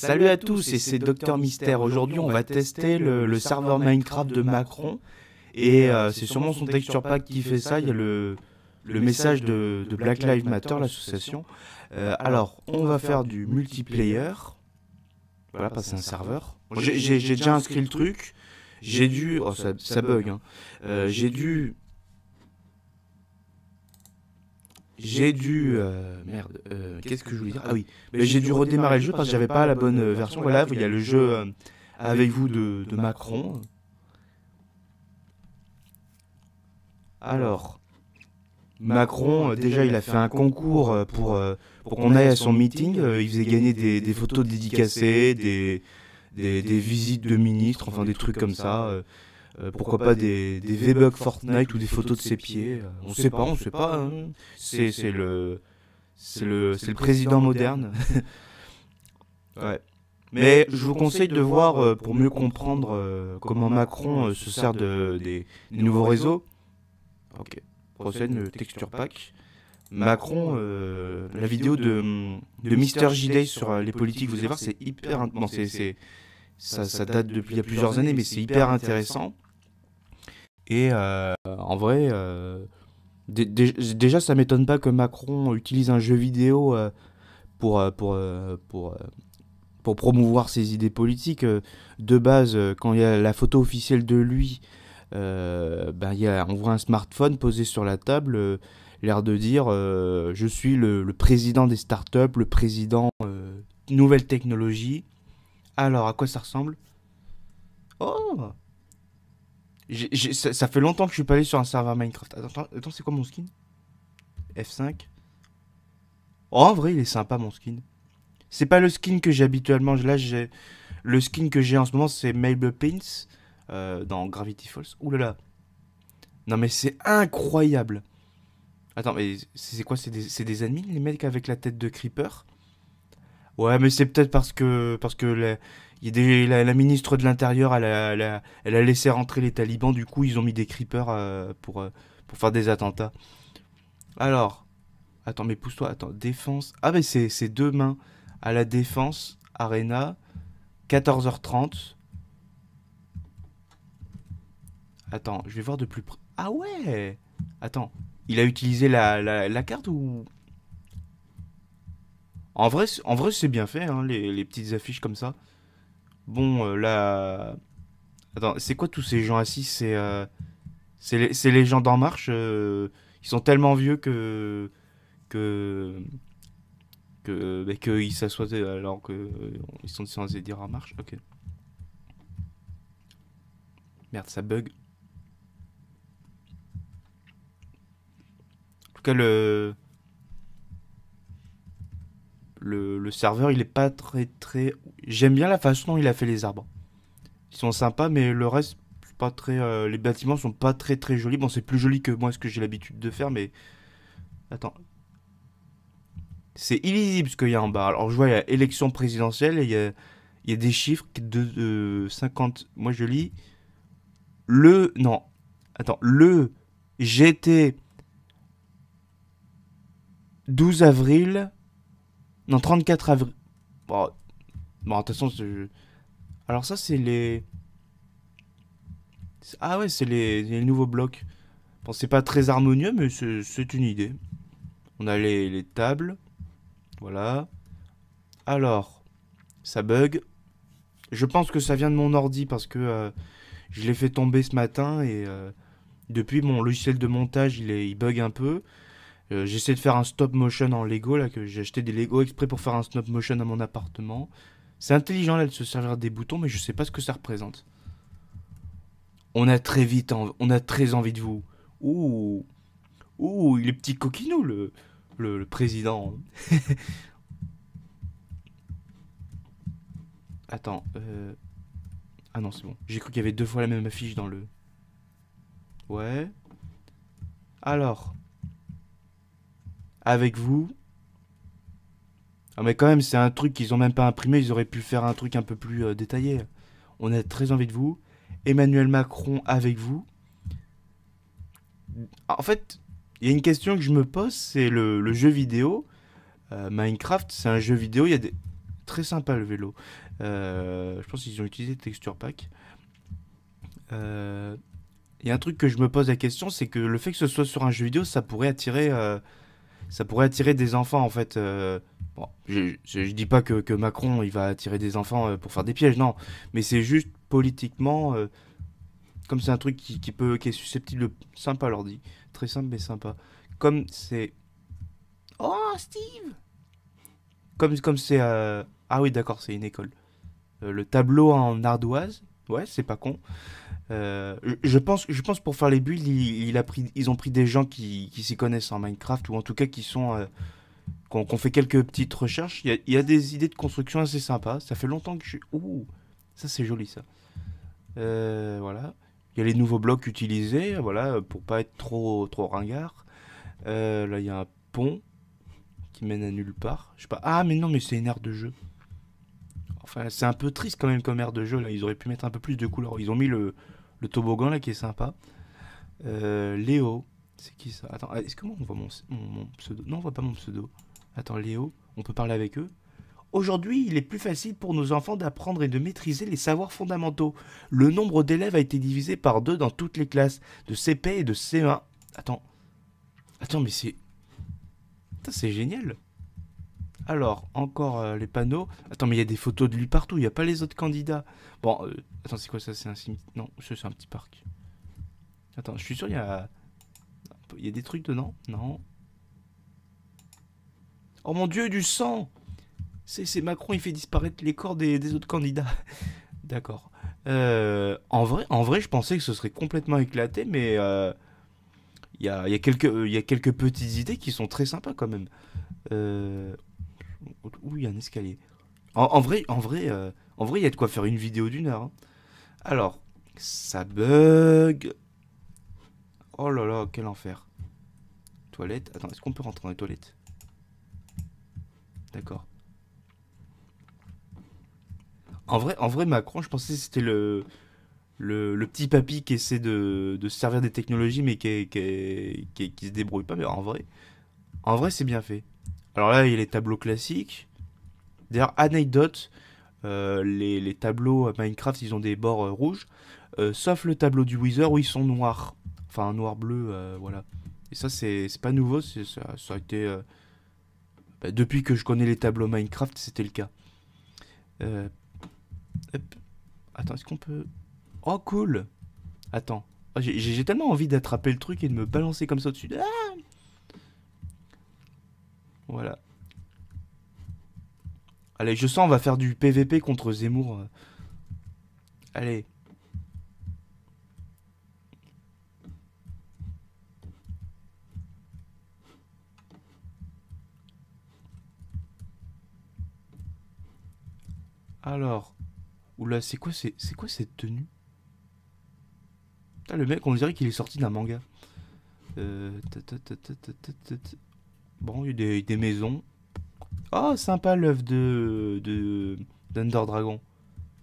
Salut à tous, et c'est Docteur Mystère. Aujourd'hui, on va tester le, serveur Minecraft de Macron. Et euh, c'est sûrement son texture pack qui fait ça. Il y a le, message de, Black Lives Matter, l'association. Euh, alors, on va faire du multiplayer. Voilà, parce que c'est un serveur. J'ai déjà inscrit le truc. J'ai dû. Oh, ça, bug. Hein. Euh, j'ai dû j'ai dû. Euh, euh, merde, euh, qu'est-ce que je voulais dire Ah oui, mais j'ai dû redémarrer le jeu parce que j'avais pas la bonne version. Voilà, il y a le jeu avec vous de, Macron. Alors, Macron, déjà, il a fait un concours pour, pour qu'on aille à son meeting. Il faisait gagner des, photos dédicacées, des, des, visites de ministres, enfin des trucs comme ça. Euh, pourquoi pas des, des v Fortnite ou des photos de ses pieds euh, On ne sait pas, on ne sait pas. Hein. Hein. C'est le, c'est le, président moderne. Mais je vous conseille de voir euh, pour mieux comprendre comment Macron se sert de, des, nouveaux réseaux. Ok, procède texture pack. Macron, la vidéo de, de Mister J-Day sur les politiques, vous allez voir, c'est hyper. Bon, c'est ça, ça, date depuis il y a plusieurs années, mais c'est hyper intéressant. Et euh, en vrai, euh, déjà, ça m'étonne pas que Macron utilise un jeu vidéo euh, pour, pour, pour, promouvoir ses idées politiques. De base, quand il y a la photo officielle de lui, ben, on voit un smartphone posé sur la table, l'air de dire je suis le, président des startups, le président nouvelle technologie. Alors à quoi ça ressemble Oh ça, fait longtemps que je suis pas allé sur un serveur Minecraft. Attends, attends c'est quoi mon skin F5. Oh, en vrai, il est sympa mon skin. C'est pas le skin que j'ai habituellement. Là, j'ai le skin que j'ai en ce moment, c'est Mabel Pins euh, dans Gravity Falls. Ouh là là. Non mais c'est incroyable. Attends, mais c'est quoi C'est des, des, les mecs avec la tête de creeper Ouais, mais c'est peut-être parce que parce que les, la, ministre de l'Intérieur, elle, a, laissé rentrer les talibans, du coup ils ont mis des creepers euh, euh, pour, faire des attentats. Alors, attends, mais pousse-toi, attends, défense. Ah mais c'est, deux demain à la défense, Arena, 14h30. Attends, je vais voir de plus près. Ah ouais Attends, il a utilisé la, carte ou... En vrai, en vrai c'est bien fait, hein, les petites affiches comme ça. Bon, euh, là. Attends, c'est quoi tous ces gens assis C'est euh, les... gens d'En Marche euh, Ils sont tellement vieux que. que. que. Bah, qu'ils s'assoient alors qu'ils sont censés dire En Marche Ok. Merde, ça bug. En tout cas, le le, serveur, il est pas très très. J'aime bien la façon dont il a fait les arbres. Ils sont sympas, mais le reste, pas très. Euh, les bâtiments sont pas très très jolis. Bon, c'est plus joli que moi ce que j'ai l'habitude de faire, mais attends. C'est illisible ce qu'il y a en bas. Alors je vois, il y a élection présidentielle et il y a, des chiffres de, de 50. Moi je lis le non. Attends, le J'étais... 12 avril non, 34 avril. Bon, de toute façon, alors ça, c'est les... Ah ouais, c'est les... nouveaux blocs. Bon, c'est pas très harmonieux, mais c'est une idée. On a les, tables. Voilà. Alors, ça bug. Je pense que ça vient de mon ordi parce que euh, je l'ai fait tomber ce matin et euh, depuis mon logiciel de montage il, il bug un peu. Euh, j'essaie de faire un stop motion en Lego, là, que j'ai acheté des Lego exprès pour faire un stop motion à mon appartement. C'est intelligent, là, de se servir des boutons, mais je sais pas ce que ça représente. On a très vite, on a très envie de vous. Ouh, ouh, il est petit coquinou, le, le, président. Attends, euh... Ah non, c'est bon. J'ai cru qu'il y avait deux fois la même affiche dans le... Ouais. Alors, avec vous. Ah, mais quand même, c'est un truc qu'ils ont même pas imprimé. Ils auraient pu faire un truc un peu plus euh, détaillé. On a très envie de vous. Emmanuel Macron avec vous. En fait, il y a une question que je me pose, c'est le, jeu vidéo. Euh, Minecraft, c'est un jeu vidéo. Il y a des très sympa le vélo. Euh, je pense qu'ils ont utilisé texture pack. Il y a un truc que je me pose la question, c'est que le fait que ce soit sur un jeu vidéo, ça pourrait attirer ça pourrait attirer des enfants en fait. Euh, bon, je, je, dis pas que, que, Macron il va attirer des enfants euh, pour faire des pièges, non, mais c'est juste politiquement, euh, comme c'est un truc qui, qui, peut, qui est susceptible de sympa l'ordi, très simple mais sympa. Comme c'est, oh Steve, comme comme c'est, ah oui d'accord c'est une école. le tableau en ardoise, ouais c'est pas con. Euh, je pense, je pense pour faire les builds, pris, ils ont pris des gens qui, s'y connaissent en Minecraft ou en tout cas qui sont, euh, qu'on fait quelques petites recherches. Il y, a, des idées de construction assez sympas. Ça fait longtemps que je Ouh, ça c'est joli ça. Euh, voilà. Il y a les nouveaux blocs utilisés, voilà, pour pas être trop, trop ringard. là, il y a un pont qui mène à nulle part. Je sais pas. Ah, mais non, mais c'est une aire de jeu. Enfin, c'est un peu triste quand même comme aire de jeu là. Ils auraient pu mettre un peu plus de couleurs. Ils ont mis le, le toboggan là qui est sympa. Euh, Léo, c'est qui ça Attends, ah, est-ce que moi on voit mon, pseudo Non, on voit pas mon pseudo. Attends, Léo, on peut parler avec eux Aujourd'hui, il est plus facile pour nos enfants d'apprendre et de maîtriser les savoirs fondamentaux. Le nombre d'élèves a été divisé par deux dans toutes les classes, de CP et de c 1 Attends. Attends, mais c'est. C'est génial. Alors, encore euh, les panneaux. Attends, mais il y a des photos de lui partout, il n'y a pas les autres candidats. Bon, euh, attends, c'est quoi ça C'est un Non, c'est un petit parc. Attends, je suis sûr, il y a... Il y a des trucs dedans Non. Oh mon dieu, du sang C'est Macron, il fait disparaître les corps des, autres candidats. D'accord. Euh, en, vrai, en vrai, je pensais que ce serait complètement éclaté, mais il y, a, quelques, y a quelques petites idées qui sont très sympas quand même. Euh, oui, il y a un escalier. En, vrai, en vrai, euh, en vrai, il y a de quoi faire une vidéo d'une heure. Hein. Alors, ça bug. Oh là là, quel enfer. Toilette. Attends, est-ce qu'on peut rentrer dans les toilettes D'accord. En vrai, en vrai, Macron, je pensais que c'était le, le, petit papy qui essaie de, se servir des technologies mais qui, qui, qui, se débrouille pas. Mais en vrai, en vrai c'est bien fait. Alors là, il y a les tableaux classiques. D'ailleurs, anecdote, euh, les, les, tableaux Minecraft, ils ont des bords euh, rouges, euh, sauf le tableau du Wither où ils sont noirs. Enfin, noir-bleu, voilà. Et ça, c'est pas nouveau, ça, ça, a été... Bah, depuis que je connais les tableaux Minecraft, c'était le cas. Attends, est-ce qu'on peut... Oh, cool Attends. Ah, j'ai tellement envie d'attraper le truc et de me balancer comme ça au-dessus. Ah voilà. Allez, je sens, on va faire du PVP contre Zemmour. Euh. Allez. Alors. Oula, c'est quoi, c'est quoi cette tenue Ah, le mec, on dirait qu'il est sorti d'un manga. Euh... Bon, il y a des, maisons. Oh, sympa l'œuvre de, de Dragon.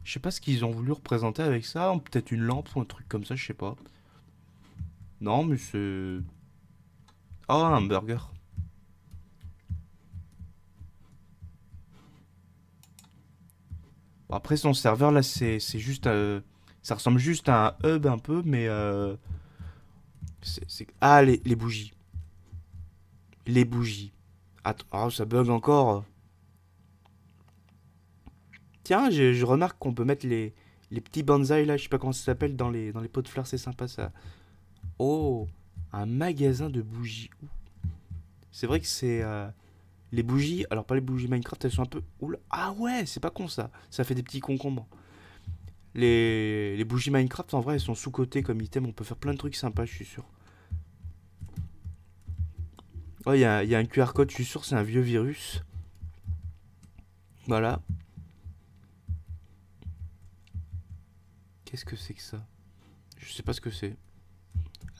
Je sais pas ce qu'ils ont voulu représenter avec ça. Peut-être une lampe ou un truc comme ça, je sais pas. Non, mais c'est... oh, un burger. après, son serveur, là, c'est juste... Euh, ça ressemble juste à un hub un peu, mais... Euh, Ah, les bougies les bougies. Attends, ah, ça bug encore. Tiens, je, remarque qu'on peut mettre les, les petits bonsaïs là, je sais pas comment ça s'appelle, dans les, dans les pots de fleurs, c'est sympa ça. Oh, un magasin de bougies. C'est vrai que c'est... Euh, les bougies, alors pas les bougies Minecraft, elles sont un peu... ah ouais, c'est pas con ça. Ça fait des petits concombres. Les, les bougies Minecraft, en vrai, elles sont sous-cotées comme item. On peut faire plein de trucs sympas, je suis sûr. Oh, il y a, un QR code, je suis sûr, c'est un vieux virus. Voilà. Qu'est-ce que c'est que ça Je sais pas ce que c'est.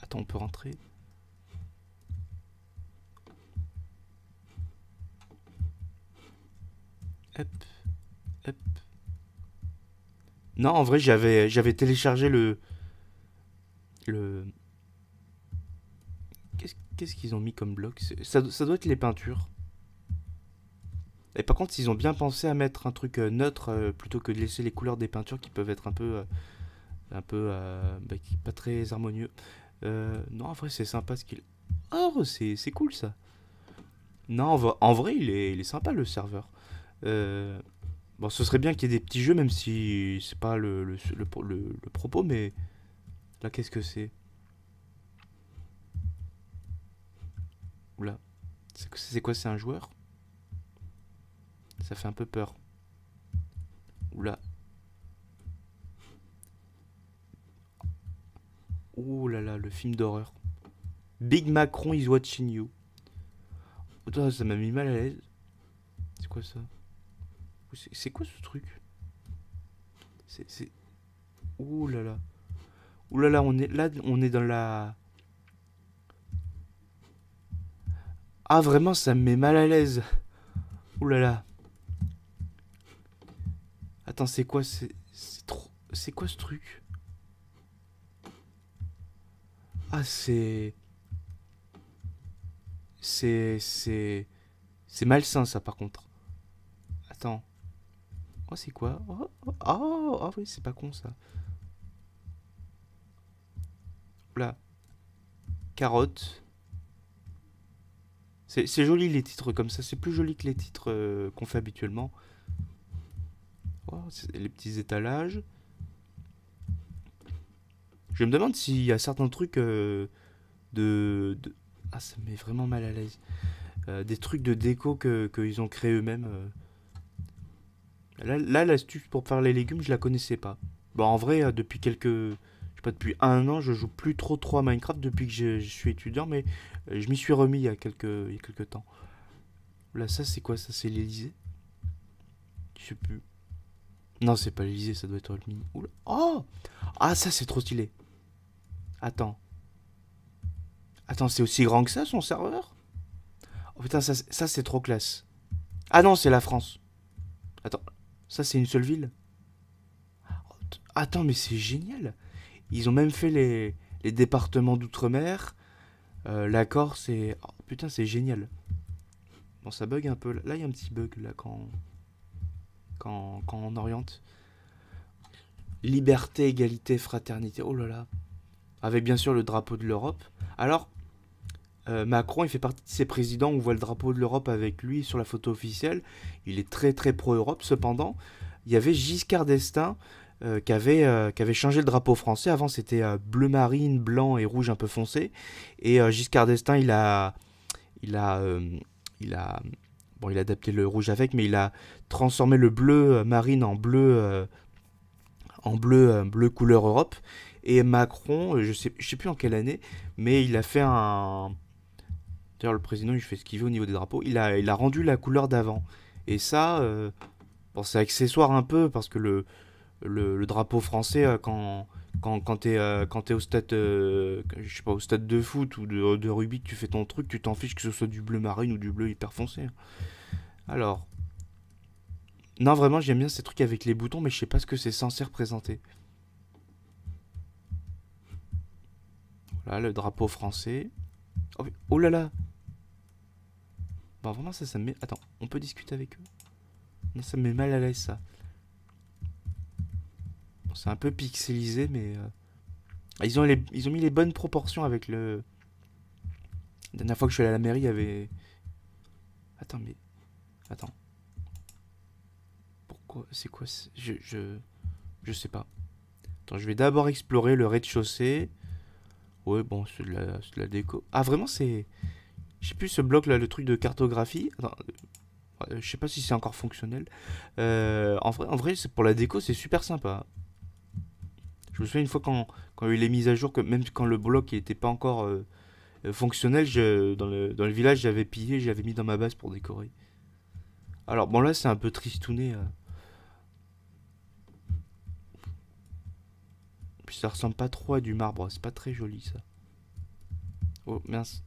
Attends, on peut rentrer Hop, hop. Non, en vrai, j'avais, j'avais téléchargé le, le, Qu'est-ce qu'ils ont mis comme bloc ça, doit être les peintures. Et par contre, ils ont bien pensé à mettre un truc euh, neutre euh, plutôt que de laisser les couleurs des peintures qui peuvent être un peu. Euh, un peu. Bah, pas très harmonieux. non, en vrai, c'est sympa ce qu'il. Oh, c'est cool ça. Non, en vrai, il, est, sympa le serveur. bon, ce serait bien qu'il y ait des petits jeux, même si c'est pas le, propos, mais là, qu'est-ce que c'est Oula. C'est quoi C'est un joueur Ça fait un peu peur. Oula. Oula, là là, le film d'horreur. Big Macron is watching you. Oh, ça m'a mis mal à l'aise. C'est quoi ça C'est quoi ce truc C'est... Ouh là là. là là, on est, là, on est dans la... Ah, vraiment, ça me met mal à l'aise. Oulala là Attends, c'est quoi C'est trop... C'est quoi ce truc Ah, c'est... C'est... C'est... C'est malsain, ça, par contre. Attends. Oh, c'est quoi oh, oh, oh ah oui, c'est pas con, ça. Oula Carotte. C'est joli les titres comme ça, c'est plus joli que les titres euh, qu'on fait habituellement. Oh, les petits étalages. Je me demande s'il y a certains trucs euh, de, Ah, ça me met vraiment mal à l'aise. Euh, des trucs de déco qu'ils ont créé eux-mêmes. Là, l'astuce pour faire les légumes, je la connaissais pas. Bon, en vrai, depuis quelques depuis un an, je joue plus trop trop à Minecraft depuis que je, suis étudiant, mais euh, je m'y suis remis il y a quelques, il y a quelques temps. Là, ça c'est quoi Ça c'est l'Elysée Je sais plus. Non, c'est pas l'Elysée, ça doit être le mini. Oh Ah, ça c'est trop stylé. Attends. Attends, c'est aussi grand que ça son serveur Oh putain, ça, ça c'est trop classe. Ah non, c'est la France. Attends, ça c'est une seule ville Attends, mais c'est génial ils ont même fait les, départements d'outre-mer, L'accord, euh, la Corse oh, putain, c'est génial. Bon, ça bug un peu. Là, il y a un petit bug, là, quand... Quand, quand on oriente. Liberté, égalité, fraternité. Oh là là. Avec bien sûr le drapeau de l'Europe. Alors, euh, Macron, il fait partie de ces présidents on voit le drapeau de l'Europe avec lui sur la photo officielle. Il est très très pro-Europe. Cependant, il y avait Giscard d'Estaing euh, qu'avait euh, qui, avait, changé le drapeau français. Avant, c'était euh, bleu marine, blanc et rouge un peu foncé. Et Giscard d'Estaing, il a, il a, il a, bon, il a adapté le rouge avec, mais il a transformé le bleu marine en bleu, en bleu, bleu couleur Europe. Et Macron, je sais, je sais plus en quelle année, mais il a fait un. D'ailleurs, le président, il fait ce qu'il veut au niveau des drapeaux. Il a, il a rendu la couleur d'avant. Et ça, bon, c'est accessoire un peu parce que le, le, drapeau français euh, quand, quand, quand t'es euh, es au stade, euh, je sais pas, au stade de foot ou de, de rugby, tu fais ton truc, tu t'en fiches que ce soit du bleu marine ou du bleu hyper foncé. Alors, non, vraiment, j'aime bien ces trucs avec les boutons, mais je sais pas ce que c'est censé représenter. Voilà, le drapeau français. Oh, oh là là Bon, bah, vraiment, ça, ça me met... Attends, on peut discuter avec eux Non, ça me met mal à l'aise, ça c'est un peu pixelisé, mais euh, ils ont, mis les bonnes proportions avec le. La dernière fois que je suis allé à la mairie, il y avait. Attends, mais. Attends. Pourquoi C'est quoi je, je. Je sais pas. Attends, je vais d'abord explorer le rez-de-chaussée. Ouais, bon, c'est de, de, la déco. Ah, vraiment, c'est. Je sais plus, ce bloc là, le truc de cartographie. Attends. Euh, je sais pas si c'est encore fonctionnel. Euh, en vrai, en pour la déco, c'est super sympa. Je me souviens une fois quand, quand il y a les mises à jour, que même quand le bloc n'était pas encore euh, euh, fonctionnel, je, dans, le, village, j'avais pillé, j'avais mis dans ma base pour décorer. Alors bon là c'est un peu tristouné. Euh. Puis ça ressemble pas trop à du marbre, c'est pas très joli ça. Oh mince.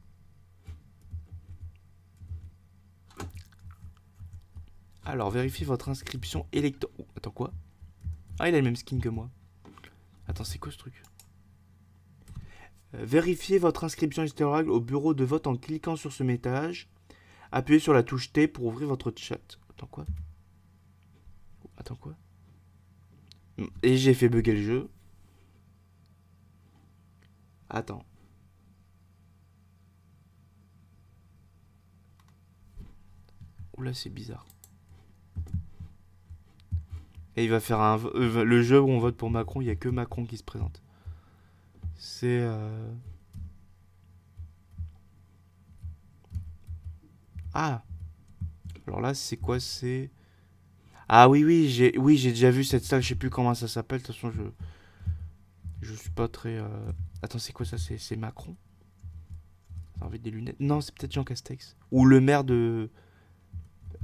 Alors vérifiez votre inscription électro... attends quoi Ah il a le même skin que moi. Attends, c'est quoi ce truc euh, Vérifiez votre inscription historique au bureau de vote en cliquant sur ce métage. Appuyez sur la touche T pour ouvrir votre chat. Attends quoi Attends quoi hmm, Et j'ai fait bugger le jeu. Attends. Oula, c'est bizarre il va faire un, euh, le jeu où on vote pour Macron, il n'y a que Macron qui se présente. C'est... Euh, ah Alors là, c'est quoi C'est... Ah oui, oui, j'ai oui, j'ai déjà vu cette salle, je sais plus comment ça s'appelle, de toute façon, je... Je suis pas très... Euh, Attends, c'est quoi ça C'est Macron J'ai envie des lunettes Non, c'est peut-être Jean Castex. Ou le maire de...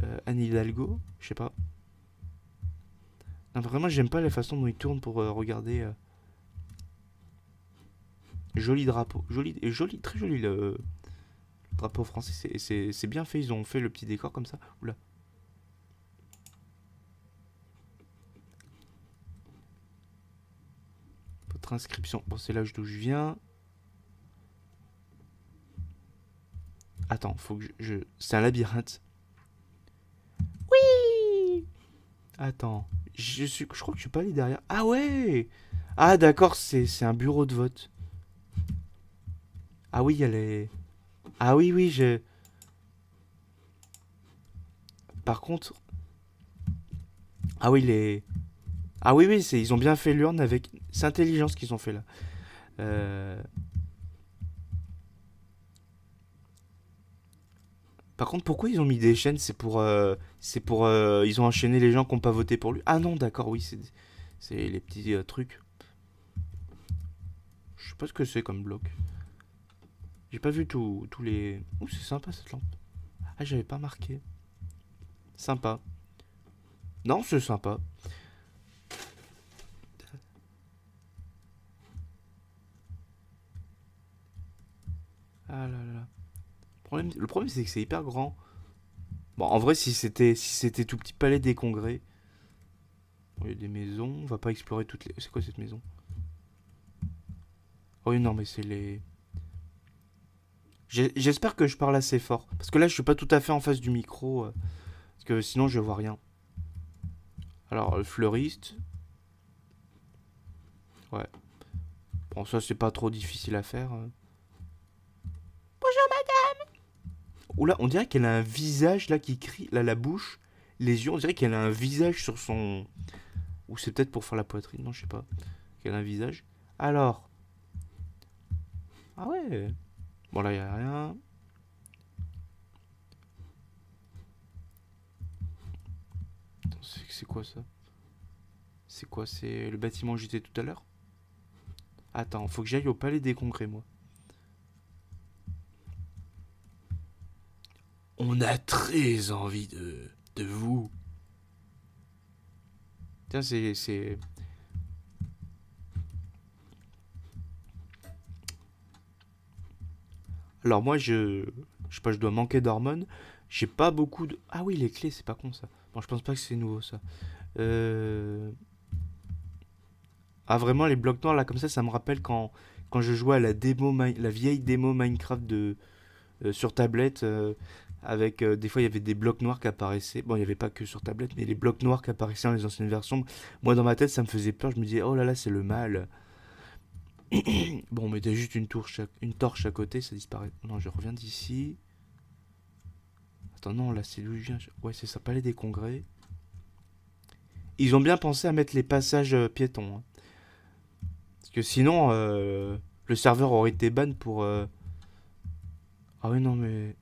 Euh, Anne Hidalgo Je sais pas. Ah, vraiment, j'aime pas la façon dont ils tournent pour euh, regarder. Euh, joli drapeau. Joli, joli, très joli le, drapeau français. C'est bien fait. Ils ont fait le petit décor comme ça. Oula. Votre inscription. Bon, c'est là d'où je viens. Attends, faut que je... C'est un labyrinthe. Attends, je, suis, je crois que je suis pas allé derrière. Ah ouais Ah d'accord, c'est un bureau de vote. Ah oui, il y a les... Ah oui, oui, j'ai... Par contre... Ah oui, les... Ah oui, oui, ils ont bien fait l'urne avec... C'est intelligence qu'ils ont fait là. Euh, par contre, pourquoi ils ont mis des chaînes C'est pour... Euh, c'est pour. Euh, ils ont enchaîné les gens qui n'ont pas voté pour lui. Ah non, d'accord, oui, c'est les petits euh, trucs. Je sais pas ce que c'est comme bloc. J'ai pas vu tous les. Ouh, c'est sympa cette lampe. Ah, j'avais pas marqué. Sympa. Non, c'est sympa. Ah là là. le problème c'est que c'est hyper grand. Bon, en vrai, si c'était si c'était tout petit palais des congrès. il y a des maisons. On va pas explorer toutes les. C'est quoi cette maison Oh non, mais c'est les. J'espère que je parle assez fort. Parce que là, je suis pas tout à fait en face du micro. Euh, parce que sinon, je vois rien. Alors, le fleuriste. Ouais. Bon, ça, c'est pas trop difficile à faire. Hein. Oula, on dirait qu'elle a un visage là qui crie, là la bouche, les yeux, on dirait qu'elle a un visage sur son... Ou c'est peut-être pour faire la poitrine, non je sais pas. Qu'elle a un visage. Alors... Ah ouais Bon là, il rien. C'est quoi ça C'est quoi C'est le bâtiment où j'étais tout à l'heure Attends, faut que j'aille au palais des congrès, moi. On a très envie de, de vous. Tiens, c'est. Alors moi, je, je sais pas, je dois manquer d'hormones. J'ai pas beaucoup de... Ah oui, les clés, c'est pas con ça. Bon, je pense pas que c'est nouveau ça. Euh... Ah vraiment, les blocs noirs là, comme ça, ça me rappelle quand, quand je jouais à la, démo, la vieille démo Minecraft de, euh, sur tablette. Euh, avec euh, des fois il y avait des blocs noirs qui apparaissaient. Bon, il n'y avait pas que sur tablette, mais les blocs noirs qui apparaissaient dans les anciennes versions. Moi, dans ma tête, ça me faisait peur. Je me disais, oh là là, c'est le mal. bon, on mettait juste une, tour une torche à côté, ça disparaît. Non, je reviens d'ici. Attends, non, là, c'est d'où je viens. Ouais, c'est ça, palais des congrès. Ils ont bien pensé à mettre les passages euh, piétons. Hein. Parce que sinon, euh, le serveur aurait été ban pour... Ah oui, non, mais...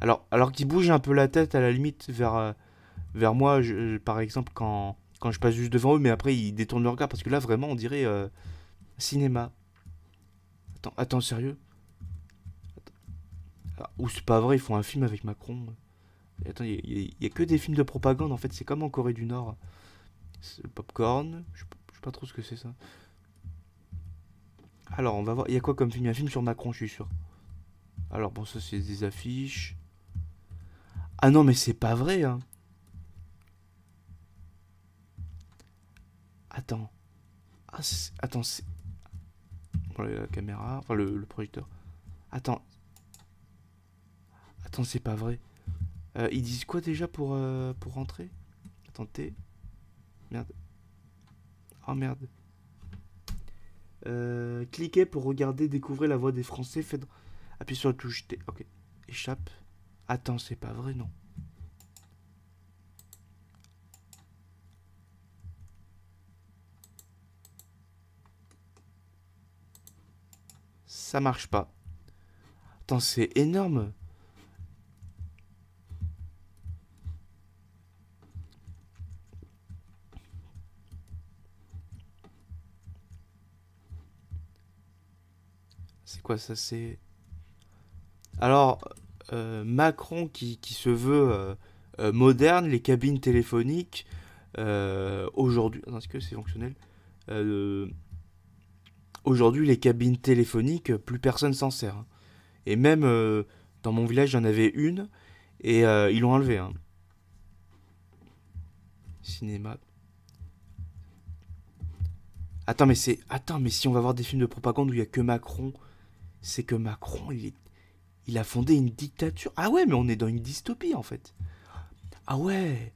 Alors, alors qu'il bouge un peu la tête à la limite vers, euh, vers moi, je, par exemple, quand, quand je passe juste devant eux, mais après ils détournent le regard parce que là vraiment on dirait euh, cinéma. Attends, attends, sérieux ah, Ou c'est pas vrai, ils font un film avec Macron. Attends, il y, a que des films de propagande en fait, c'est comme en Corée du Nord. le Popcorn, je sais pas trop ce que c'est ça. Alors on va voir, il y a quoi comme film un film sur Macron, je suis sûr. Alors bon, ça c'est des affiches. Ah non, mais c'est pas vrai. Hein. Attends. Ah, attends, c'est... Oh la caméra, enfin le, projecteur. Attends. Attends, c'est pas vrai. Euh, ils disent quoi déjà pour, euh, pour rentrer Attends, T. Merde. Oh merde. Euh, cliquez pour regarder, découvrir la voix des Français. Faites... Appuyez sur la touche T. Ok. Échappe. Attends, c'est pas vrai, non. Ça marche pas. Attends, c'est énorme. C'est quoi ça C'est... Alors, euh, Macron qui, se veut euh, euh, moderne, les cabines téléphoniques, aujourd'hui, est-ce que c'est fonctionnel Aujourd'hui, les cabines téléphoniques, plus personne s'en sert. Hein. Et même dans mon village, j'en avais une et ils l'ont enlevée. Hein. Cinéma. Attends, mais c'est. Attends, mais si on va voir des films de propagande où il n'y a que Macron, c'est que Macron, il est il a fondé une dictature. Ah ouais, mais on est dans une dystopie en fait. Ah ouais.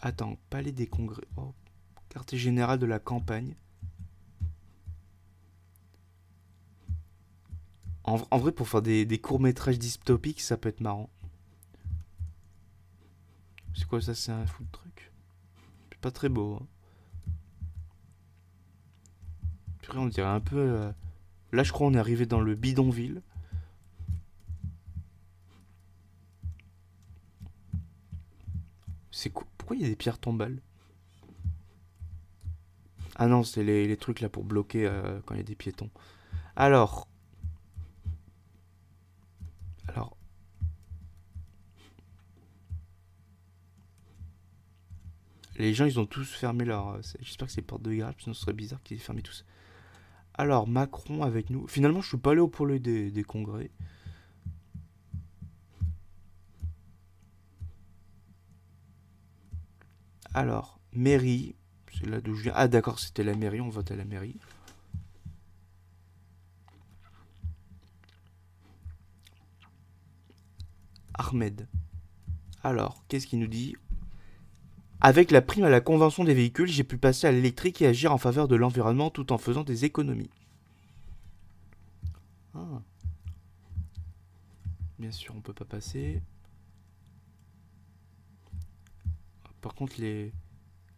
Attends, palais des congrès. Oh, quartier général de la campagne. En, vrai, pour faire des, courts-métrages dystopiques, ça peut être marrant. C'est quoi ça C'est un fou de truc pas très beau. Hein. on dirait un peu. Euh, Là, je crois, on est arrivé dans le bidonville. C'est quoi Pourquoi il y a des pierres tombales Ah non, c'est les, trucs là pour bloquer euh, quand il y a des piétons. Alors. Alors. Les gens, ils ont tous fermé leur... Euh, j'espère que c'est les portes de garage, sinon ce serait bizarre qu'ils aient fermé tous. Alors, Macron avec nous. Finalement, je suis pas allé au pôle des, des congrès. Alors, mairie. C'est là d'où je viens. Ah, d'accord, c'était la mairie. On vote à la mairie. Ahmed. Alors, qu'est-ce qu'il nous dit avec la prime à la convention des véhicules, j'ai pu passer à l'électrique et agir en faveur de l'environnement tout en faisant des économies. Ah. Bien sûr, on peut pas passer. Par contre, les,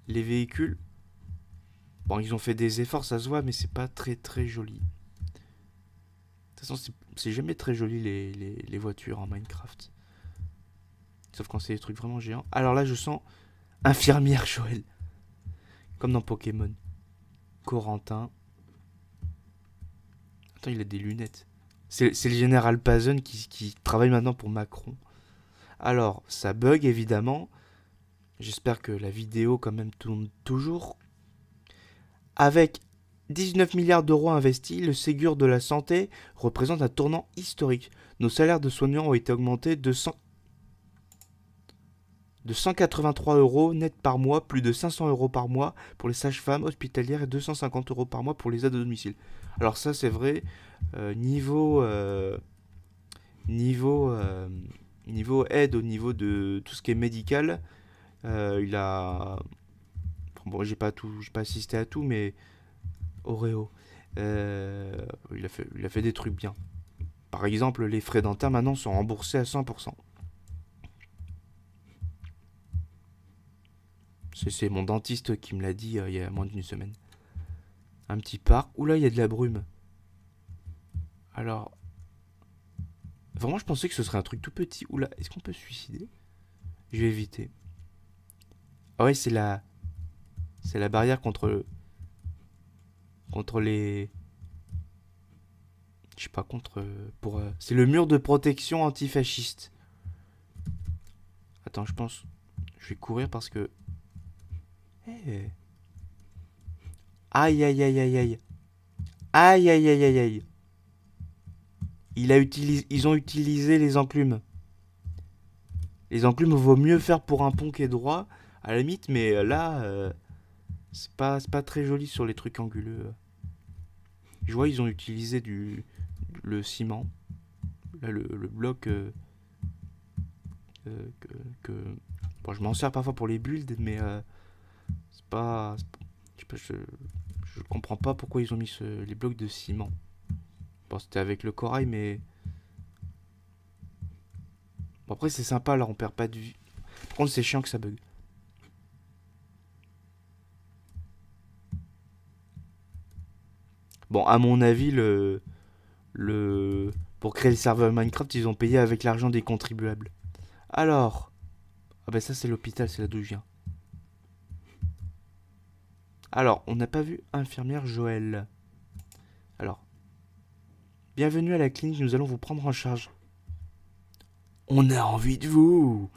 les véhicules... Bon, ils ont fait des efforts, ça se voit, mais c'est pas très très joli. De toute façon, c'est jamais très joli les voitures en Minecraft. Sauf quand c'est des trucs vraiment géants. Alors là, je sens Infirmière Joël. Comme dans Pokémon. Corentin. Attends, il a des lunettes. C'est le général Pazon qui, qui, travaille maintenant pour Macron. Alors, ça bug évidemment. J'espère que la vidéo quand même tourne toujours. Avec 19 milliards d'euros investis, le Ségur de la santé représente un tournant historique. Nos salaires de soignants ont été augmentés de 100 de 183 euros net par mois, plus de 500 euros par mois pour les sages-femmes hospitalières et 250 euros par mois pour les aides à domicile. Alors ça c'est vrai, euh, niveau, euh, niveau, euh, niveau aide au niveau de tout ce qui est médical, il a... Bon, j'ai pas, pas assisté à tout, mais... Oreo, il, a fait, il a fait des trucs bien. Par exemple, les frais dentaires maintenant sont remboursés à 100%. C'est mon dentiste qui me l'a dit euh, il y a moins d'une semaine. Un petit parc. Oula, il y a de la brume. Alors. Vraiment, je pensais que ce serait un truc tout petit. Oula, est-ce qu'on peut se suicider Je vais éviter. Ah ouais, c'est la. C'est la barrière contre. Contre les. Je sais pas, contre. Pour. Euh, c'est le mur de protection antifasciste. Attends, je pense. Je vais courir parce que eh. Aïe, aïe, aïe, aïe, aïe. Aïe, aïe, aïe, aïe, aïe. Il a utilisé, ils ont utilisé les enclumes. Les enclumes, vaut mieux faire pour un pont qui est droit, à la limite, mais euh, là, euh, c'est pas, pas très joli sur les trucs anguleux. Euh. Je vois, ils ont utilisé du, le ciment. Là, le, le bloc que, que... Bon, je m'en sers parfois pour les builds, mais pas. je, comprends pas pourquoi ils ont mis les blocs de ciment. Bon, c'était avec le corail, mais. Bon, après, c'est sympa, là, on perd pas de vue. Par contre, c'est chiant que ça bug. Bon, à mon avis, le. le pour créer le serveur Minecraft, ils ont payé avec l'argent des contribuables. Alors. Ah, ben ça, c'est l'hôpital, c'est là d'où je viens. Alors, on n'a pas vu infirmière Joël. Alors, bienvenue à la clinique, nous allons vous prendre en charge. On a envie de vous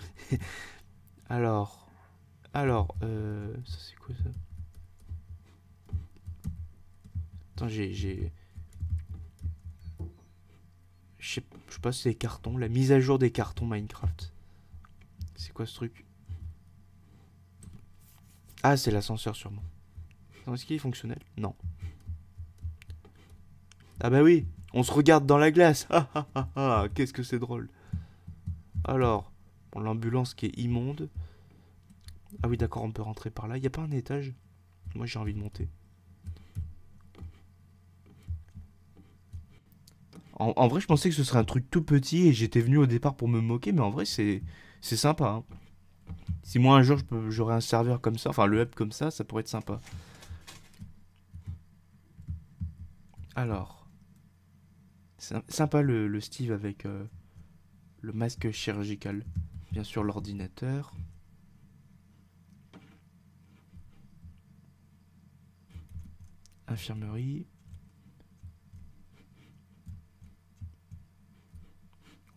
Alors, alors, euh, ça c'est quoi ça Attends, j'ai... Je sais pas si c'est les cartons, la mise à jour des cartons Minecraft. C'est quoi ce truc Ah, c'est l'ascenseur sûrement. Est-ce qu'il est fonctionnel Non. Ah bah oui, on se regarde dans la glace. Ah, ah, ah, qu'est-ce que c'est drôle. Alors, l'ambulance qui est immonde. Ah oui, d'accord, on peut rentrer par là. Il n'y a pas un étage Moi, j'ai envie de monter. En, vrai, je pensais que ce serait un truc tout petit et j'étais venu au départ pour me moquer, mais en vrai, c'est sympa. Hein. Si moi, un jour, j'aurais un serveur comme ça, enfin le web comme ça, ça pourrait être sympa. Alors, sympa le, Steve avec euh, le masque chirurgical. Bien sûr, l'ordinateur. Infirmerie.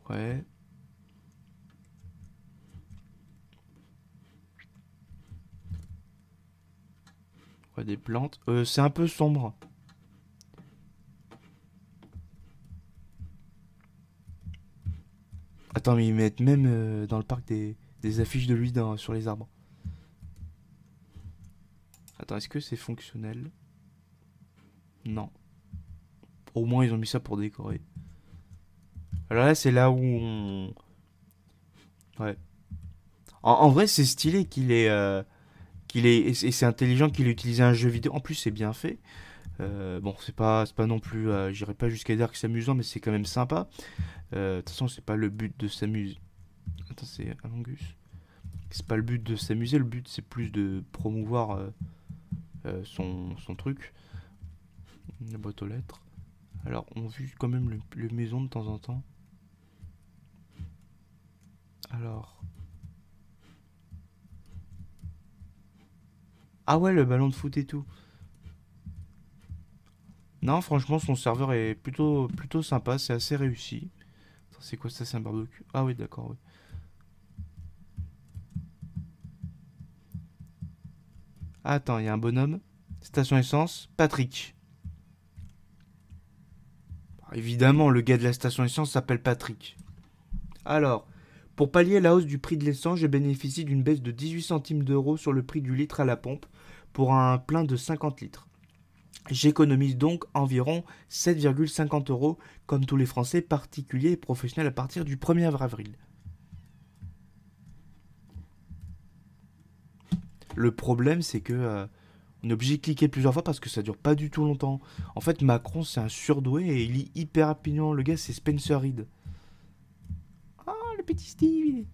Ouais. des plantes. Euh, c'est un peu sombre. Attends, mais ils mettent même euh, dans le parc des, affiches de lui sur les arbres. Attends, est-ce que c'est fonctionnel Non. Au moins, ils ont mis ça pour décorer. Alors là, c'est là où on... Ouais. En, vrai, c'est stylé qu'il est... Euh, qu'il est et c'est intelligent qu'il ait utilisé un jeu vidéo. En plus, c'est bien fait. Euh, bon, c'est pas, pas non plus, euh, j'irai pas jusqu'à dire que c'est amusant, mais c'est quand même sympa. Euh, de toute façon, c'est pas le but de s'amuser. Attends, c'est Angus. C'est pas le but de s'amuser, le but c'est plus de promouvoir son, truc. La boîte aux lettres. Alors, on vue quand même les le maison de temps en temps. Alors. Ah ouais, le ballon de foot et tout. Non, franchement, son serveur est plutôt, plutôt sympa, c'est assez réussi. C'est quoi ça, c'est un barbecue Ah oui, d'accord, oui. Ah, attends, il y a un bonhomme. Station essence, Patrick. Bah, évidemment, le gars de la station essence s'appelle Patrick. Alors, pour pallier la hausse du prix de l'essence, je bénéficie d'une baisse de 18 centimes d'euros sur le prix du litre à la pompe pour un plein de 50 litres. J'économise donc environ 7,50 euros, comme tous les Français particuliers et professionnels à partir du 1er avril. Le problème, c'est que euh, on est obligé de cliquer plusieurs fois parce que ça dure pas du tout longtemps. En fait, Macron, c'est un surdoué et il lit hyper rapidement. Le gars, c'est Spencer Reed. Ah, le petit Steve.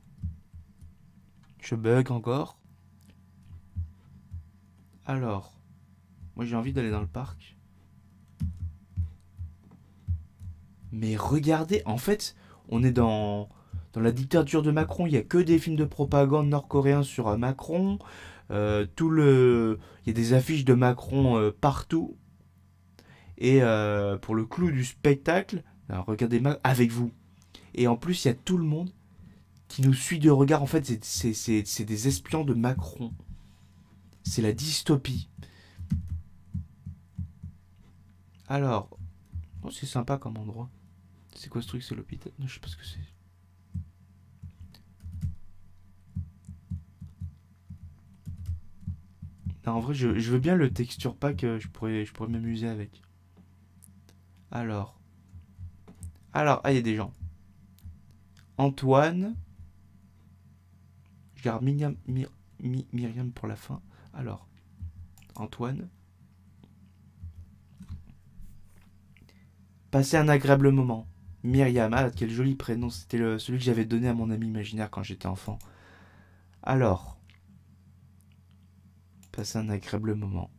Je bug encore. Alors. Moi, j'ai envie d'aller dans le parc. Mais regardez, en fait, on est dans, dans la dictature de Macron. Il n'y a que des films de propagande nord-coréens sur euh, Macron. Euh, tout le... Il y a des affiches de Macron euh, partout. Et pour le clou du spectacle, regardez avec vous. Et en plus, il y a tout le monde qui nous suit de regard. En fait, c'est des espions de Macron. C'est la dystopie. Alors, oh, c'est sympa comme endroit. C'est quoi ce truc C'est l'hôpital Je sais pas ce que c'est. Non, en vrai, je, veux bien le texture pack, euh, je pourrais, je pourrais m'amuser avec. Alors. Alors, ah, il y a des gens. Antoine. Je garde Myriam pour la fin. Alors, Antoine. Passez un agréable moment. Myriam, ah, quel joli prénom, c'était celui que j'avais donné à mon ami imaginaire quand j'étais enfant. Alors, passez un agréable moment.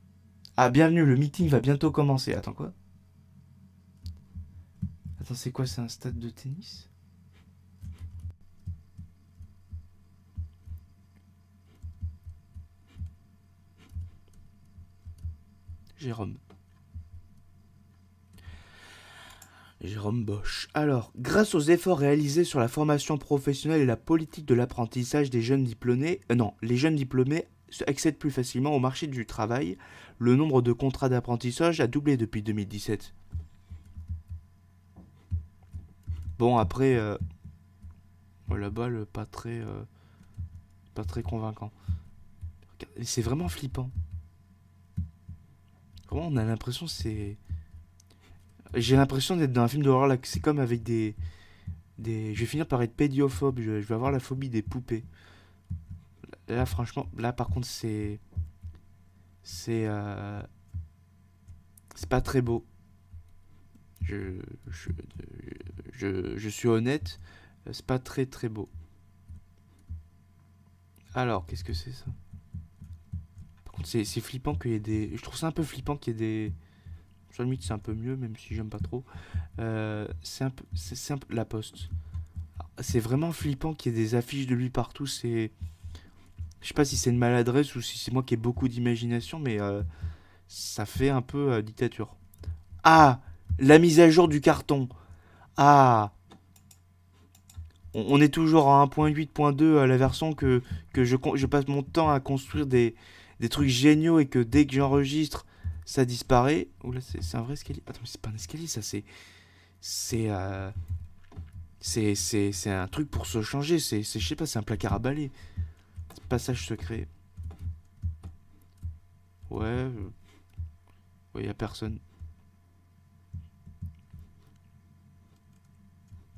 Ah, bienvenue, le meeting va bientôt commencer. Attends, quoi Attends, c'est quoi C'est un stade de tennis Jérôme. Jérôme Bosch. Alors, grâce aux efforts réalisés sur la formation professionnelle et la politique de l'apprentissage des jeunes diplômés, euh, non, les jeunes diplômés accèdent plus facilement au marché du travail. Le nombre de contrats d'apprentissage a doublé depuis 2017. Bon, après, La euh, oh, là pas très, euh, pas très convaincant. C'est vraiment flippant. Comment on a l'impression c'est j'ai l'impression d'être dans un film d'horreur là, c'est comme avec des, des. Je vais finir par être pédiophobe, je, vais avoir la phobie des poupées. Là, franchement, là par contre, c'est. C'est. Euh, c'est pas très beau. Je, je, je, je suis honnête, c'est pas très très beau. Alors, qu'est-ce que c'est ça Par contre, c'est flippant qu'il y ait des. Je trouve ça un peu flippant qu'il y ait des sur mythe c'est un peu mieux, même si j'aime pas trop. Euh, c'est un simple, la poste. Ah, c'est vraiment flippant qu'il y ait des affiches de lui partout. C'est, je sais pas si c'est une maladresse ou si c'est moi qui ai beaucoup d'imagination, mais euh, ça fait un peu euh, dictature. Ah, la mise à jour du carton. Ah, on, est toujours à 1.8.2 à la version que que je je passe mon temps à construire des trucs géniaux et que dès que j'enregistre ça disparaît. Oula, c'est un vrai escalier. Attends, c'est pas un escalier, ça, c'est. C'est. Euh, c'est un truc pour se changer. C'est, je sais pas, c'est un placard à balai. Passage secret. Ouais. Euh, ouais, y a personne.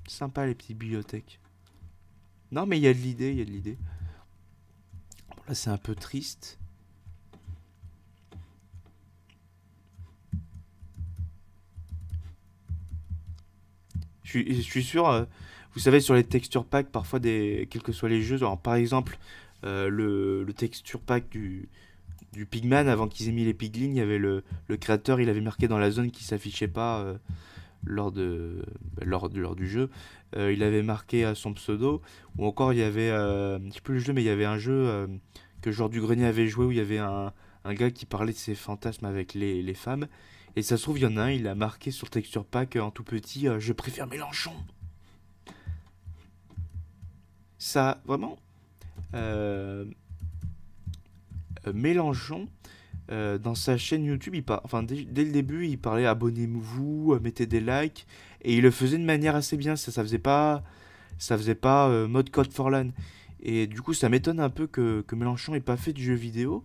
Sympa les petites bibliothèques. Non, mais il y a de l'idée, il y a de l'idée. Bon, là, c'est un peu triste. je suis sûr, euh, vous savez, sur les textures packs, parfois, des, quels que soient les jeux, alors, par exemple, euh, le, texture pack du, Pigman, avant qu'ils aient mis les piglines, il y avait le, créateur, il avait marqué dans la zone qui s'affichait pas euh, lors, de, bah, lors, lors, du jeu. il avait marqué à son pseudo, ou encore il y avait, je sais plus le jeu, mais il y avait un jeu que Joueur du Grenier avait joué où il y avait un, gars qui parlait de ses fantasmes avec les femmes et ça se trouve, il y en a un, il a marqué sur texture pack en euh, tout petit euh, Je préfère Mélenchon. Ça, vraiment. Euh, Mélenchon, dans sa chaîne YouTube, il enfin, dès, le début, il parlait abonnez-vous, mettez des likes, et il le faisait de manière assez bien. Ça, ça faisait pas, ça faisait pas mode code for LAN. Et du coup, ça m'étonne un peu que, Mélenchon ait pas fait du jeu vidéo,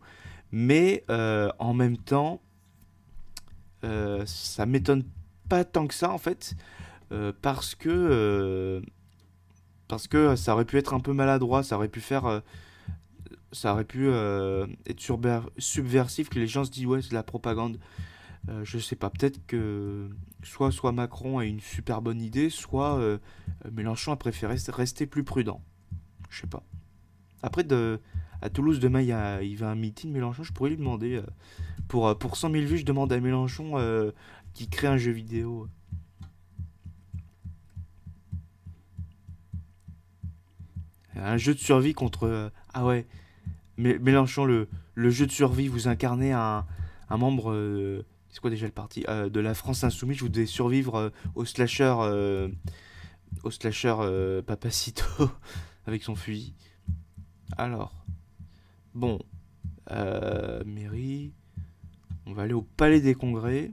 mais en même temps, euh, ça m'étonne pas tant que ça en fait, euh, parce que euh, parce que ça aurait pu être un peu maladroit, ça aurait pu faire, ça aurait pu être subversif que les gens se disent ouais c'est de la propagande. je sais pas, peut-être que soit soit Macron a une super bonne idée, soit Mélenchon a préféré rester plus prudent. Je sais pas. Après de à Toulouse demain il, y a, il va à un meeting Mélenchon, je pourrais lui demander. Pour, euh, pour 100 000 vues, je demande à Mélenchon euh, qui crée un jeu vidéo. Un jeu de survie contre... Euh, ah ouais, mais Mélenchon, le, le, jeu de survie, vous incarnez un, membre... c'est quoi déjà le parti De la France Insoumise, vous devez survivre au slasher... au slasher Papacito avec son fusil. Alors... Bon. Euh, mairie. On va aller au Palais des Congrès,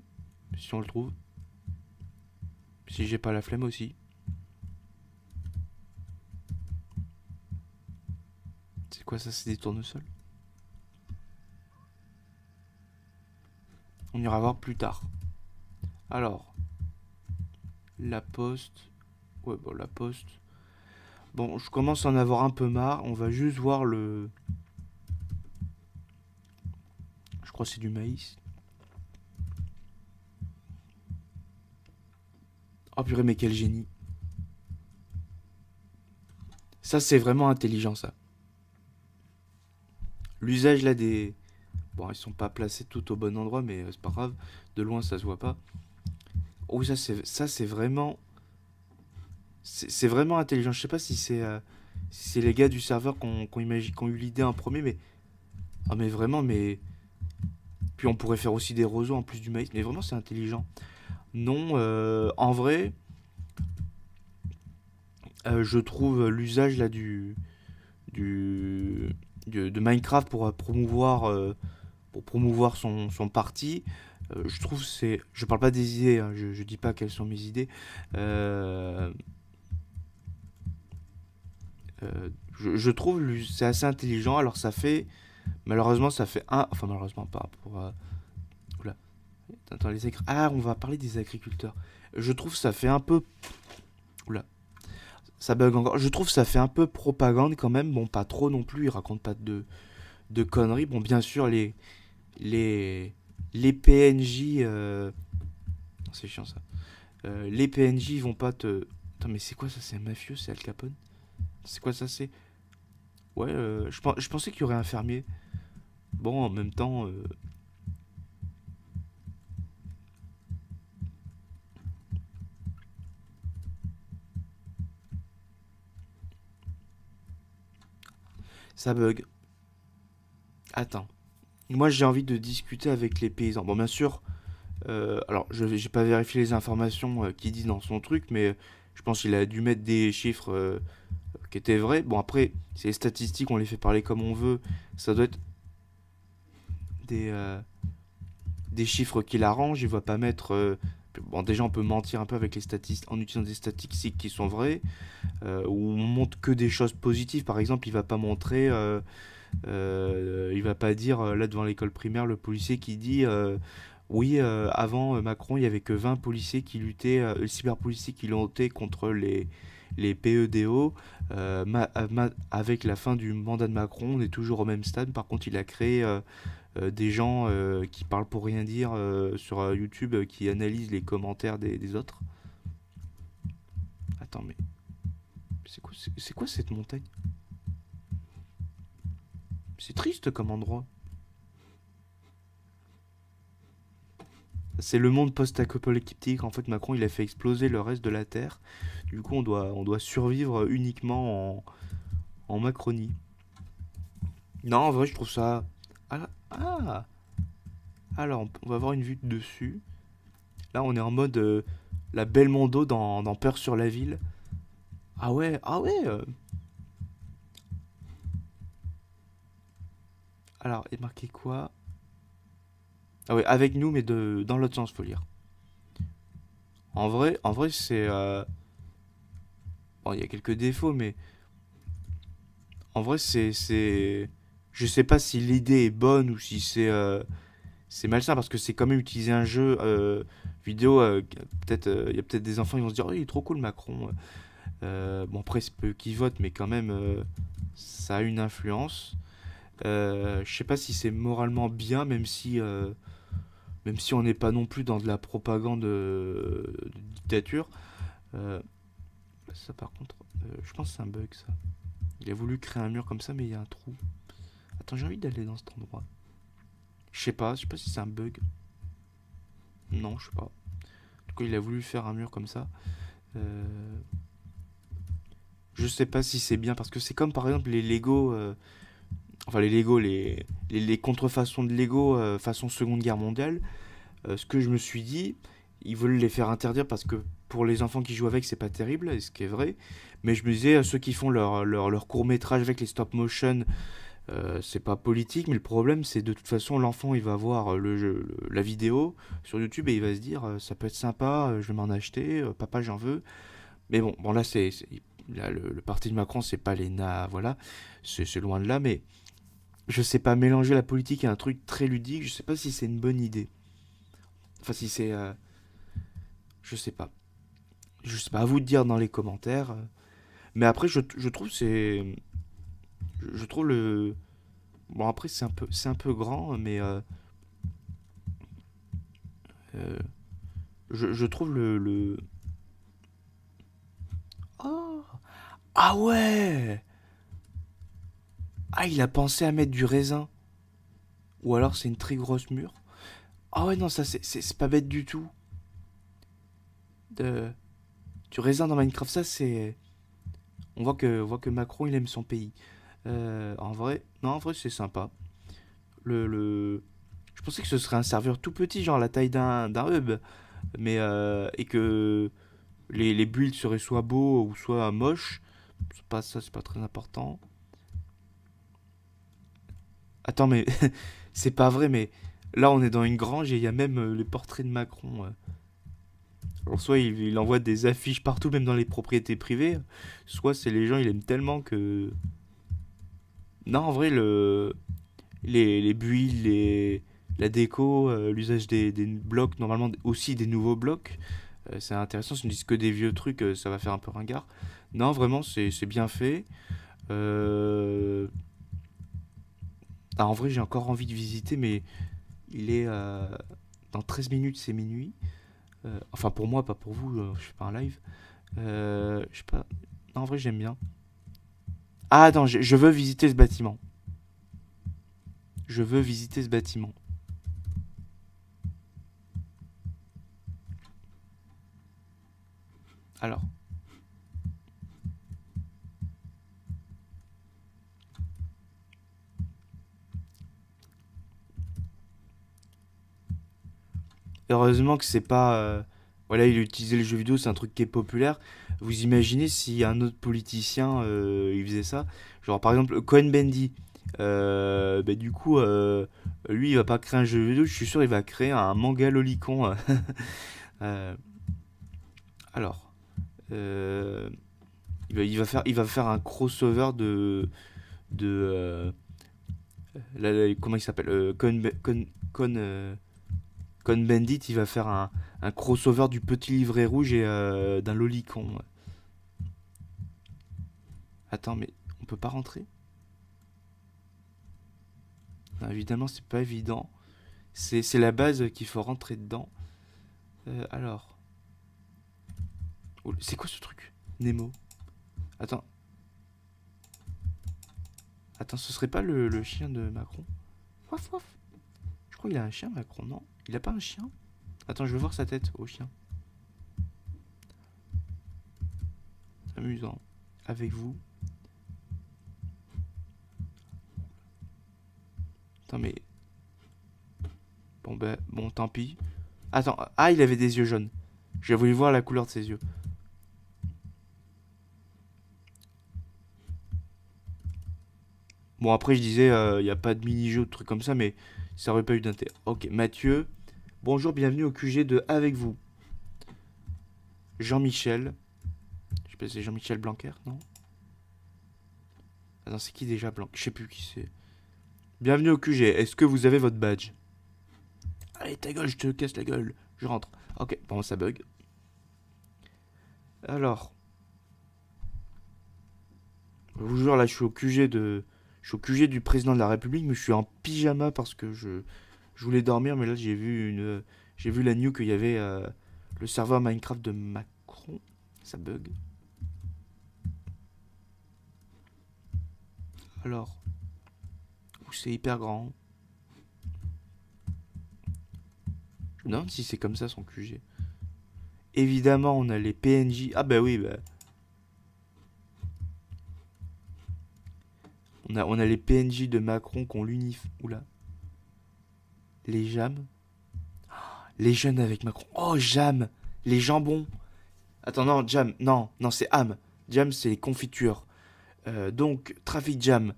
si on le trouve. Si j'ai pas la flemme aussi. C'est quoi ça C'est des tournesols On ira voir plus tard. Alors. La poste. Ouais, bon, la poste. Bon, je commence à en avoir un peu marre. On va juste voir le... Je crois que c'est du maïs. Oh purée, mais quel génie. Ça, c'est vraiment intelligent, ça. L'usage, là, des... Bon, ils sont pas placés tout au bon endroit, mais euh, c'est pas grave. De loin, ça se voit pas. Oh, ça, c'est, ça, c'est vraiment... C'est vraiment intelligent. Je sais pas si c'est euh, si c'est les gars du serveur qui ont eu l'idée en premier, mais... Ah, mais vraiment, mais... Puis on pourrait faire aussi des roseaux en plus du maïs. Mais vraiment, c'est intelligent. Non, euh, en vrai, euh, je trouve l'usage là du, du, de Minecraft pour euh, promouvoir pour promouvoir son, parti. je trouve c'est, je parle pas des idées, hein, je, ne dis pas quelles sont mes idées. Je, trouve trouve c'est assez intelligent. Alors ça fait malheureusement ça fait un, enfin malheureusement pas pour les Ah, on va parler des agriculteurs. Je trouve ça fait un peu... Oula. Ça bug encore. Je trouve ça fait un peu propagande quand même. Bon, pas trop non plus. Ils racontent pas de, de conneries. Bon, bien sûr, les... Les... Les PNJ... Euh, c'est chiant, ça. Euh, les PNJ vont pas te... Attends, mais c'est quoi ça C'est un mafieux C'est Al Capone C'est quoi ça C'est... Ouais, euh, je, pensais qu'il y aurait un fermier. Bon, en même temps, ça bug. Attends. Moi, j'ai envie de discuter avec les paysans. Bon, bien sûr, euh, alors, je n'ai pas vérifié les informations euh, qu'il dit dans son truc, mais euh, je pense qu'il a dû mettre des chiffres qui étaient vrais. Bon, après, c'est les statistiques, on les fait parler comme on veut. Ça doit être des, des chiffres qu'il arrange. Il ne va pas mettre bon, déjà, on peut mentir un peu avec les statistiques en utilisant des statistiques qui sont vraies, euh, où montre que des choses positives. Par exemple, il va pas montrer, euh, euh, il va pas dire euh, là devant l'école primaire le policier qui dit. oui, avant Macron, il y avait que 20 policiers qui luttaient, cyberpoliciers qui luttaient contre les, les PEDO. avec la fin du mandat de Macron, on est toujours au même stade. Par contre, il a créé euh, des gens euh, qui parlent pour rien dire euh, sur YouTube, qui analysent les commentaires des, autres. Attends, mais c'est quoi, quoi cette montagne C'est triste comme endroit. C'est le monde post-apocalyptique. En fait, Macron, il a fait exploser le reste de la Terre. Du coup, on doit, survivre uniquement en, en Macronie. Non, en vrai, je trouve ça, ah, ah, Alors, on va avoir une vue de dessus. Là, on est en mode euh, la belle dans, dans Peur sur la ville. Ah ouais, ah ouais euh. Alors, il est marqué quoi Ah ouais, avec nous, mais de, dans l'autre sens, faut lire. En vrai, en vrai c'est... Euh, bon, il y a quelques défauts, mais... En vrai, c'est je sais pas si l'idée est bonne ou si c'est euh, c'est malsain parce que c'est quand même utiliser un jeu euh, vidéo. Euh, peut-être il y a peut-être des enfants qui vont se dire oh, il est trop cool Macron. bon après c'est peu qui vote, mais quand même ça a une influence. je sais pas si c'est moralement bien même si même si on n'est pas non plus dans de la propagande de dictature. ça par contre je pense c'est un bug ça. Il a voulu créer un mur comme ça mais il y a un trou. Attends, j'ai envie d'aller dans cet endroit. Je sais pas, je sais pas si c'est un bug. Non, je sais pas. En tout cas, il a voulu faire un mur comme ça. Euh, je sais pas si c'est bien parce que c'est comme par exemple les Lego. Euh, enfin, les Lego, les, les, contrefaçons de Lego euh, façon Seconde Guerre mondiale. ce que je me suis dit, ils veulent les faire interdire parce que pour les enfants qui jouent avec, c'est pas terrible, ce qui est vrai. Mais je me disais, ceux qui font leur, leur, leur court métrage avec les stop motion euh, c'est pas politique, mais le problème c'est de toute façon l'enfant il va voir euh, le, la vidéo sur YouTube et il va se dire euh, ça peut être sympa, je vais m'en acheter, papa j'en veux. Mais bon, bon là c'est le, parti de Macron c'est pas les voilà, c'est loin de là, mais je sais pas mélanger la politique à un truc très ludique, je sais pas si c'est une bonne idée. Enfin si c'est, je sais pas, je sais pas à vous de dire dans les commentaires. Mais après je, je trouve c'est je trouve le. Bon, après, c'est un, peu, c'est un peu grand, mais. Euh, euh, je, trouve le. Oh Ah ouais Ah, il a pensé à mettre du raisin. Ou alors, c'est une très grosse mûre. Ah ouais, non, ça, c'est pas bête du tout. De... Du raisin dans Minecraft, ça, c'est. On voit que, on voit que Macron, il aime son pays. Euh, en vrai, non, en vrai, c'est sympa. Le, Je pensais que ce serait un serveur tout petit, genre la taille d'un hub. Mais, euh, et que les, les, builds seraient soit beaux ou soit moches. Pas, ça, c'est pas très important. Attends, mais c'est pas vrai, mais là, on est dans une grange et il y a même euh, les portraits de Macron. Alors soit il, il, envoie des affiches partout, même dans les propriétés privées, soit c'est les gens, ils aiment tellement que non, en vrai, le, les, les les, la déco, euh, l'usage des, blocs, normalement aussi des nouveaux blocs, euh, c'est intéressant. Si on dit que des vieux trucs, euh, ça va faire un peu ringard. Non, vraiment, c'est bien fait. Ah, en vrai, j'ai encore envie de visiter, mais il est. Dans 13 minutes, c'est minuit. enfin, pour moi, pas pour vous, je suis pas en live. je sais pas. en vrai, j'aime bien. Ah, attends, je veux visiter ce bâtiment. Je veux visiter ce bâtiment. Alors. Heureusement que c'est pas... Euh, voilà, il a utilisé le jeu vidéo, c'est un truc qui est populaire. Vous imaginez si un autre politicien euh, il faisait ça Genre par exemple Cohen Bendy. Euh, bah, du coup, euh, lui, il va pas créer un jeu vidéo, je suis sûr, il va créer un manga lolicon. alors, il va, faire, il va faire un crossover de. de comment il s'appelle Cohen Con. Bandit, il va faire un, crossover du Petit Livret Rouge et euh, d'un Lolicon. Attends, mais on peut pas rentrer Évidemment, c'est pas évident. C'est la base qu'il faut rentrer dedans. Euh, alors. C'est quoi ce truc Nemo. Attends. Attends, ce serait pas le, chien de Macron il a un chien, Macron, non Il a pas un chien Attends, je veux voir sa tête au chien. Amusant. Avec vous. Attends, mais... Bon, ben, bon, tant pis. Attends, ah, il avait des yeux jaunes. J'ai voulu voir la couleur de ses yeux. Bon, après, je disais, euh, il n'y a pas de mini-jeu, de trucs comme ça, mais ça aurait pas eu d'intérêt. Ok, Mathieu. Bonjour, bienvenue au QG de Avec vous. Jean-Michel. Je sais pas c'est Jean-Michel Blanquer, non non, c'est qui déjà Blanquer Je sais plus qui c'est. Bienvenue au QG. Est-ce que vous avez votre badge Allez, ta gueule, je te casse la gueule. Je rentre. Ok, bon, ça bug. Alors. jure, là, je suis au QG de je suis au QG du président de la République, mais je suis en pyjama parce que je, voulais dormir, mais là j'ai vu une, j'ai vu la news qu'il y avait euh, le serveur Minecraft de Macron. Ça bug. Alors, c'est hyper grand. Je me demande si c'est comme ça son QG. Évidemment, on a les PNJ. Ah bah oui, bah, On a, les PNJ de Macron qu'on ont l'unif. Oula. Les jams. Ah, les jeunes avec Macron. Oh, jam. Les jambons. Attends, non, jam. Non, non, c'est âme. Jam, c'est les confitures. Euh, donc, trafic Jam.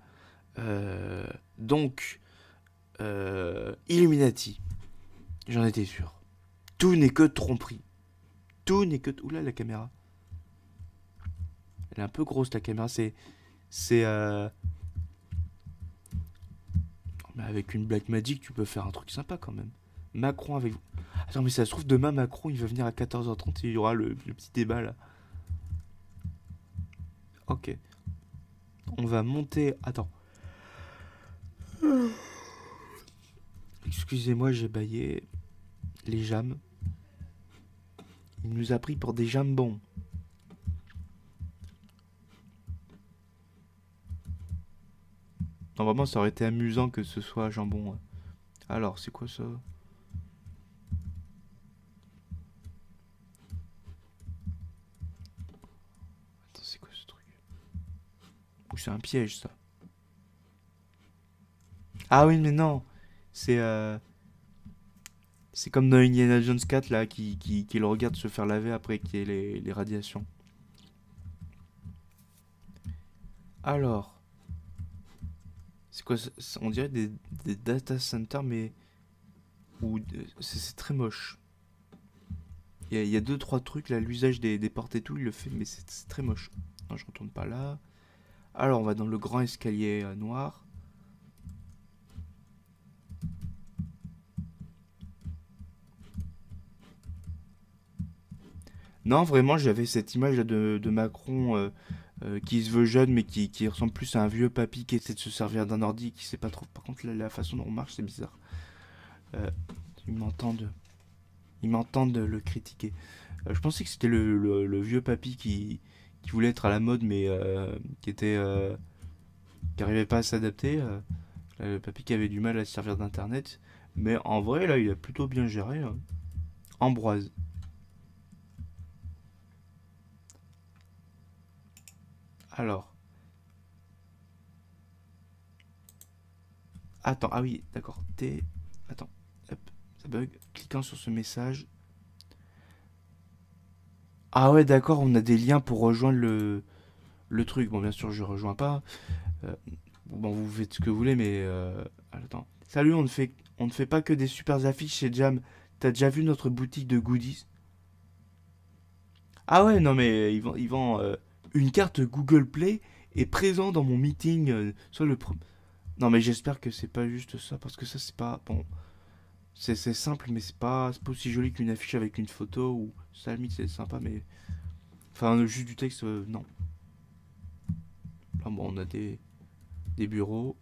Euh, donc, euh, Illuminati. J'en étais sûr. Tout n'est que tromperie. Tout n'est que... Oula, la caméra. Elle est un peu grosse, la caméra. C'est... C'est... Bah, avec une Black Magic, tu peux faire un truc sympa quand même. Macron avec vous. Attends, mais ça se trouve, demain, Macron, il va venir à 14h30 il y aura le, petit débat là. Ok. On va monter. Attends. Excusez-moi, j'ai baillé les jambes. Il nous a pris pour des jambons. vraiment ça aurait été amusant que ce soit jambon. Alors, c'est quoi ça Attends, c'est quoi ce truc c'est un piège, ça Ah oui, mais non C'est... Euh, c'est comme dans Indiana Jones 4, là, qui, le regarde se faire laver après qu'il y ait les radiations. Alors... C'est quoi On dirait des, data centers, mais. Euh, c'est très moche. Il y, a, deux, trois trucs là, l'usage des, portes et tout, il le fait, mais c'est très moche. Non, je retourne pas là. Alors, on va dans le grand escalier euh, noir. Non, vraiment, j'avais cette image de, de Macron euh, euh, qui se veut jeune mais qui, ressemble plus à un vieux papy qui essaie de se servir d'un ordi qui sait pas trop. Par contre, la, façon dont on marche, c'est bizarre. Euh, ils m'entendent. Ils m'entendent le critiquer. Euh, je pensais que c'était le, vieux papy qui, voulait être à la mode mais qui était. qui arrivait pas à s'adapter. le papy qui avait du mal à se servir d'internet. Mais en vrai, là, il a plutôt bien géré. Hein. Ambroise. Alors. Attends, ah oui, d'accord. T. Attends, hop, ça bug. Cliquant sur ce message. Ah ouais, d'accord, on a des liens pour rejoindre le, le truc. Bon, bien sûr, je rejoins pas. Euh, bon, vous faites ce que vous voulez, mais... Euh, attends. Salut, on ne, fait, on ne fait pas que des super affiches chez Jam. T'as déjà vu notre boutique de goodies Ah ouais, non, mais ils vont, Ils euh, une carte Google Play est présente dans mon meeting euh, le Non mais j'espère que c'est pas juste ça parce que ça c'est pas bon. C'est simple mais c'est pas pas aussi joli qu'une affiche avec une photo ou ça limite c'est sympa mais enfin euh, juste du texte euh, non. Là bon on a des bureaux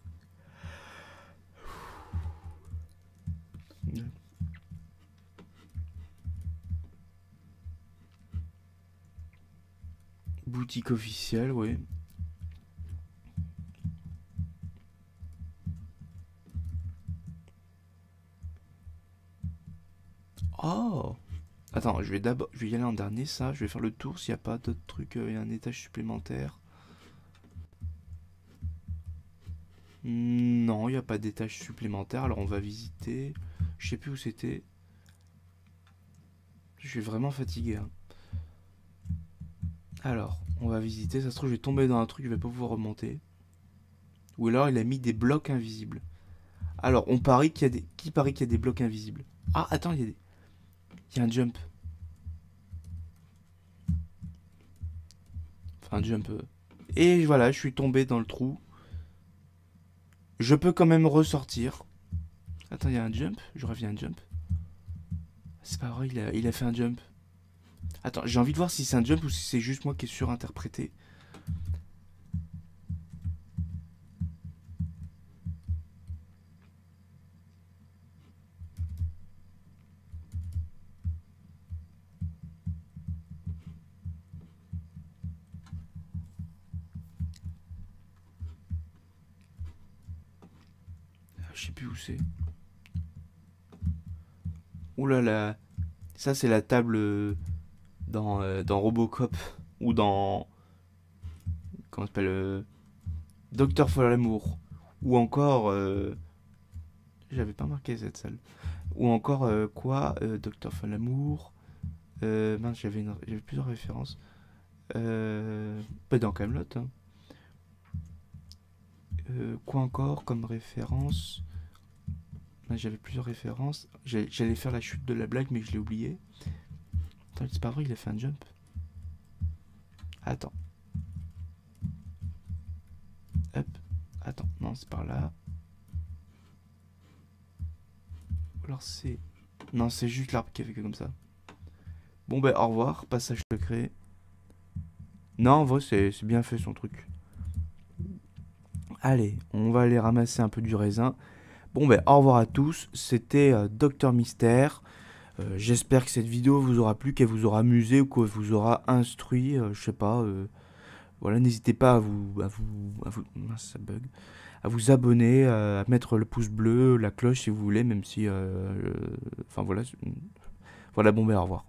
Boutique officielle, oui. Oh Attends, je vais d'abord, je vais y aller en dernier ça, je vais faire le tour s'il n'y a pas d'autres trucs, euh, il y a un étage supplémentaire. Hmm, non, il n'y a pas d'étage supplémentaire, alors on va visiter. Je sais plus où c'était. Je suis vraiment fatigué. Hein. Alors, on va visiter. Ça se trouve, je vais tomber dans un truc, je vais pas pouvoir remonter. Ou alors, il a mis des blocs invisibles. Alors, on parie qu'il y a des... Qui parie qu'il y a des blocs invisibles Ah, attends, il y a des... Il y a un jump. Enfin, un jump... Euh. Et voilà, je suis tombé dans le trou. Je peux quand même ressortir. Attends, il y a un jump Je reviens un jump. C'est pas vrai, il a, il a fait un jump. Attends, j'ai envie de voir si c'est un jump ou si c'est juste moi qui ai surinterprété. Ah, je sais plus où c'est. Ouh là là, ça c'est la table euh, euh, dans, Robocop ou dans. Comment s'appelle euh, Docteur l'amour. ou encore. Euh, j'avais pas marqué cette salle. Ou encore quoi Docteur Fallamour. mince, j'avais plusieurs références. pas dans Camelot. Hein. quoi encore comme référence J'avais plusieurs références. J'allais faire la chute de la blague, mais je l'ai oublié c'est pas vrai, il a fait un jump. Attends. Hop. Attends, non, c'est par là. alors c'est... Non, c'est juste l'arbre qui a fait comme ça. Bon, ben, au revoir. Passage secret. Non, en vrai, c'est bien fait son truc. Allez, on va aller ramasser un peu du raisin. Bon, ben, au revoir à tous. C'était euh, Docteur Mystère. Euh, j'espère que cette vidéo vous aura plu, qu'elle vous aura amusé ou qu'elle vous aura instruit, euh, je sais pas. Euh, voilà, n'hésitez pas à vous, à vous, à vous, à vous abonner, à mettre le pouce bleu, la cloche si vous voulez, même si, enfin voilà, voilà, bon ben au revoir.